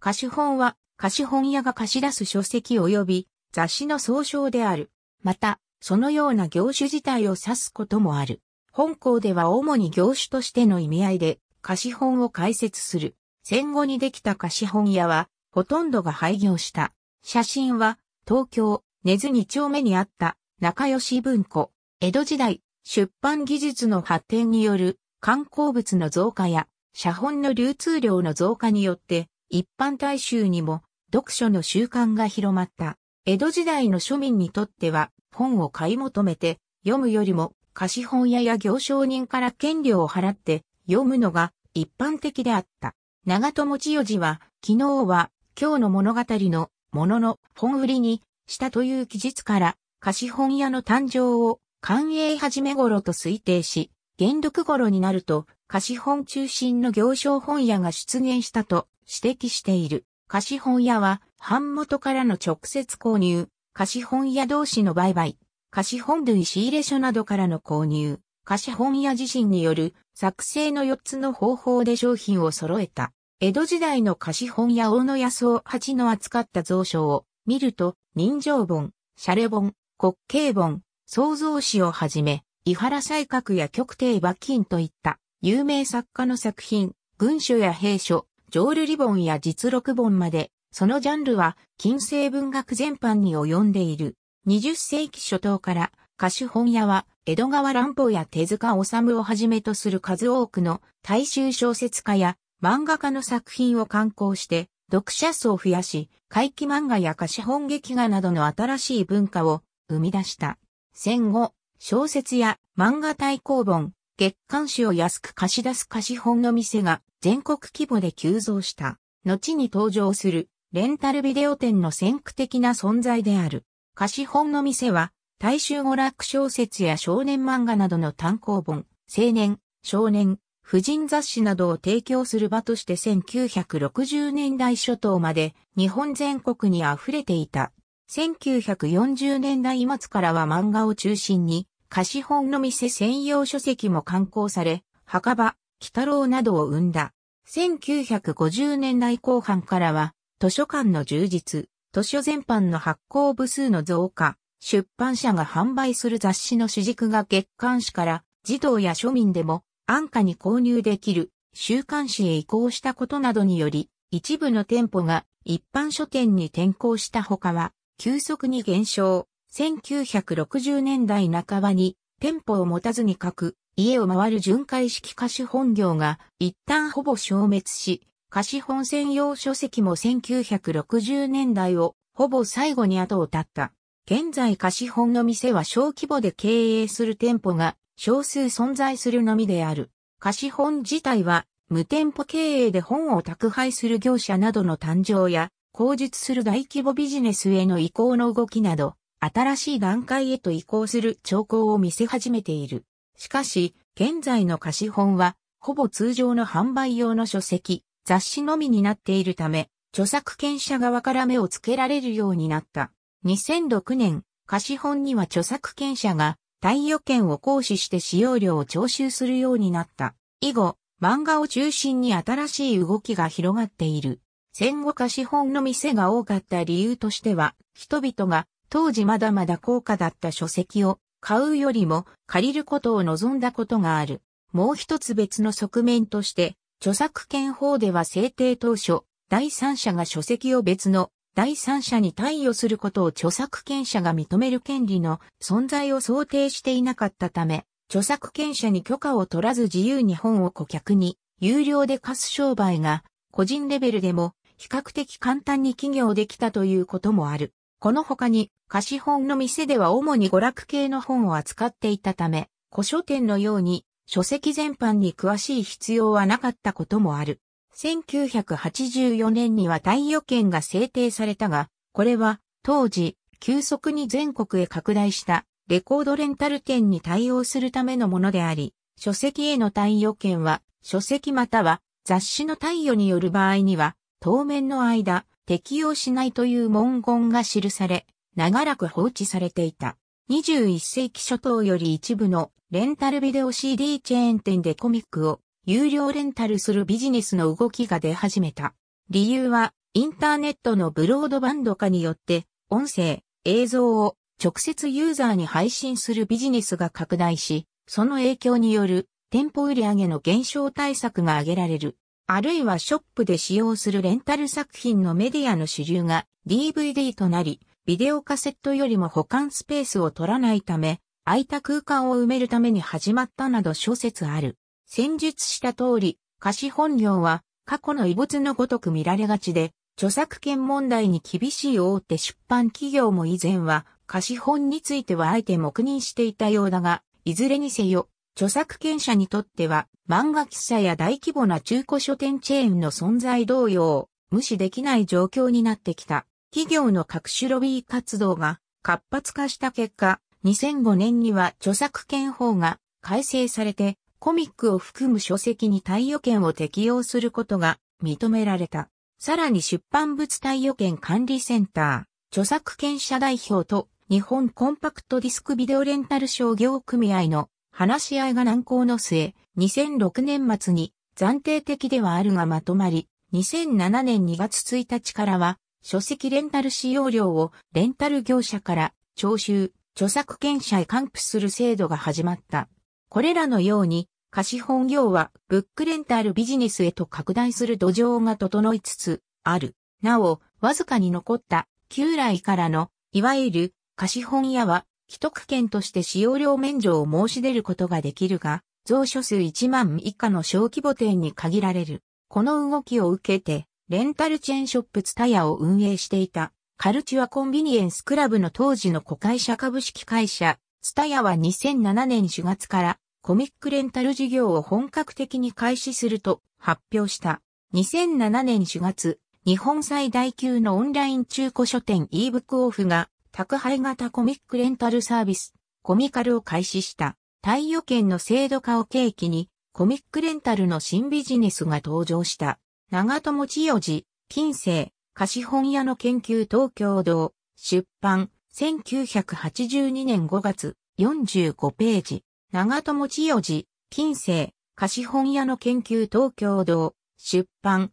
貸本は、貸本屋が貸し出す書籍及び雑誌の総称である。また、そのような業種自体を指すこともある。本校では主に業種としての意味合いで、貸本を解説する。戦後にできた貸本屋は、ほとんどが廃業した。写真は、東京、根津二丁目にあった、仲良し文庫。江戸時代、出版技術の発展による、観光物の増加や、写本の流通量の増加によって、一般大衆にも読書の習慣が広まった。江戸時代の庶民にとっては本を買い求めて読むよりも貸本屋や行商人から権利を払って読むのが一般的であった。長友千代寺は昨日は今日の物語のものの本売りにしたという記述から貸本屋の誕生を寛永始め頃と推定し、元禄頃になると貸本中心の行商本屋が出現したと指摘している。貸本屋は、版元からの直接購入、貸本屋同士の売買、貸本類仕入れ所などからの購入、貸本屋自身による作成の4つの方法で商品を揃えた。江戸時代の貸本屋大野野草八の扱った蔵書を見ると、人情本、シャレ本、滑稽本、創造詩をはじめ、伊原西閣や極帝馬金といった有名作家の作品、軍書や兵書、ジョール理本や実録本まで、そのジャンルは近世文学全般に及んでいる。20世紀初頭から歌手本屋は江戸川乱歩や手塚治虫をはじめとする数多くの大衆小説家や漫画家の作品を刊行して読者数を増やし、怪奇漫画や歌手本劇画などの新しい文化を生み出した。戦後、小説や漫画対抗本、月刊誌を安く貸し出す貸本の店が全国規模で急増した。後に登場するレンタルビデオ店の先駆的な存在である。貸本の店は大衆娯楽小説や少年漫画などの単行本、青年、少年、婦人雑誌などを提供する場として1960年代初頭まで日本全国に溢れていた。1940年代末からは漫画を中心に貸本の店専用書籍も刊行され、墓場、北郎などを生んだ。1950年代後半からは、図書館の充実、図書全般の発行部数の増加、出版社が販売する雑誌の主軸が月刊誌から、児童や庶民でも安価に購入できる週刊誌へ移行したことなどにより、一部の店舗が一般書店に転校した他は、急速に減少、1960年代半ばに店舗を持たずに書く家を回る巡回式貸本業が一旦ほぼ消滅し、貸本専用書籍も1960年代をほぼ最後に後を絶った。現在貸本の店は小規模で経営する店舗が少数存在するのみである。貸本自体は無店舗経営で本を宅配する業者などの誕生や、口述する大規模ビジネスへの移行の動きなど、新しい段階へと移行する兆候を見せ始めている。しかし、現在の貸本は、ほぼ通常の販売用の書籍、雑誌のみになっているため、著作権者側から目をつけられるようになった。2006年、貸本には著作権者が、貸与権を行使して使用料を徴収するようになった。以後、漫画を中心に新しい動きが広がっている。戦後貸本の店が多かった理由としては、人々が当時まだまだ高価だった書籍を買うよりも借りることを望んだことがある。もう一つ別の側面として、著作権法では制定当初、第三者が書籍を別の第三者に貸与することを著作権者が認める権利の存在を想定していなかったため、著作権者に許可を取らず自由に本を顧客に有料で貸す商売が個人レベルでも比較的簡単に企業できたということもある。この他に貸本の店では主に娯楽系の本を扱っていたため、古書店のように書籍全般に詳しい必要はなかったこともある。1984年には貸与権が制定されたが、これは当時急速に全国へ拡大したレコードレンタル店に対応するためのものであり、書籍への貸与権は書籍または雑誌の貸与による場合には当面の間適用しないという文言が記され、長らく放置されていた。21世紀初頭より一部のレンタルビデオ CD チェーン店でコミックを有料レンタルするビジネスの動きが出始めた。理由はインターネットのブロードバンド化によって音声、映像を直接ユーザーに配信するビジネスが拡大し、その影響による店舗売上の減少対策が挙げられる。あるいはショップで使用するレンタル作品のメディアの主流が DVD となり、ビデオカセットよりも保管スペースを取らないため、空いた空間を埋めるために始まったなど諸説ある。先述した通り、貸本業は過去の遺物のごとく見られがちで、著作権問題に厳しい大手出版企業も以前は貸本についてはあえて黙認していたようだが、いずれにせよ、著作権者にとっては漫画喫茶や大規模な中古書店チェーンの存在同様、無視できない状況になってきた。企業の各種ロビー活動が活発化した結果、2005年には著作権法が改正されて、コミックを含む書籍に貸与権を適用することが認められた。さらに出版物貸与権管理センター、著作権者代表と日本コンパクトディスクビデオレンタル商業組合の話し合いが難航の末、2006年末に暫定的ではあるがまとまり、2007年2月1日からは、書籍レンタル使用料をレンタル業者から徴収、著作権者へ還付する制度が始まった。これらのように、貸本業はブックレンタルビジネスへと拡大する土壌が整いつつある。なお、わずかに残った旧来からの、いわゆる貸本屋は既得権として使用料免除を申し出ることができるが、蔵書数1万以下の小規模店に限られる。この動きを受けて、レンタルチェーンショップツタヤを運営していた、カルチュアコンビニエンスクラブの当時の子会社株式会社、ツタヤは2007年4月からコミックレンタル事業を本格的に開始すると発表した。2007年4月、日本最大級のオンライン中古書店 ebook オフが宅配型コミックレンタルサービス、コミカルを開始した、貸与券の制度化を契機に、コミックレンタルの新ビジネスが登場した。長友千代寺、近世、貸本屋の研究東京堂、出版、1982年5月、45ページ。長友千代寺、近世、貸本屋の研究東京堂、出版、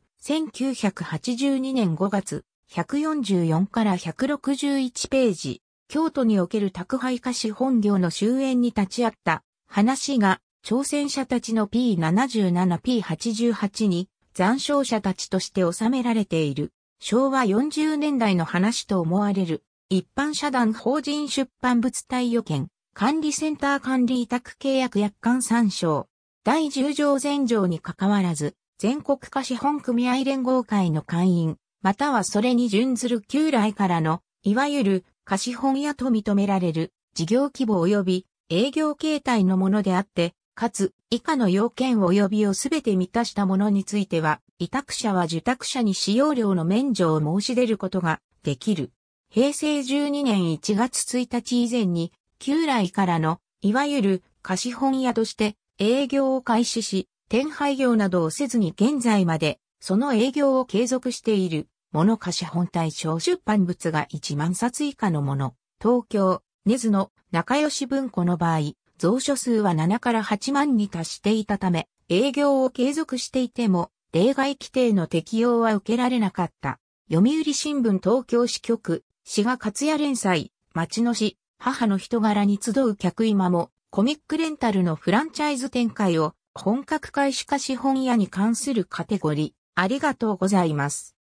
1982年5月、144から161ページ、京都における宅配菓子本業の終焉に立ち会った話が、挑戦者たちの P77、P88 に、残傷者たちとして収められている、昭和40年代の話と思われる、一般社団法人出版物対予見、管理センター管理委託契約約款参照、第10条全条に関わらず、全国菓子本組合連合会の会員、またはそれに準ずる旧来からの、いわゆる貸本屋と認められる事業規模及び営業形態のものであって、かつ以下の要件及びをすべて満たしたものについては、委託者は受託者に使用料の免除を申し出ることができる。平成12年1月1日以前に、旧来からの、いわゆる貸本屋として営業を開始し、転廃業などをせずに現在まで、その営業を継続している。物貸本体小出版物が1万冊以下のもの、東京、根津の仲良し文庫の場合、蔵書数は7から8万に達していたため、営業を継続していても、例外規定の適用は受けられなかった。読売新聞東京支局、志賀勝也連載、町の市、母の人柄に集う客今も、コミックレンタルのフランチャイズ展開を、本格開始化資本屋に関するカテゴリー、ありがとうございます。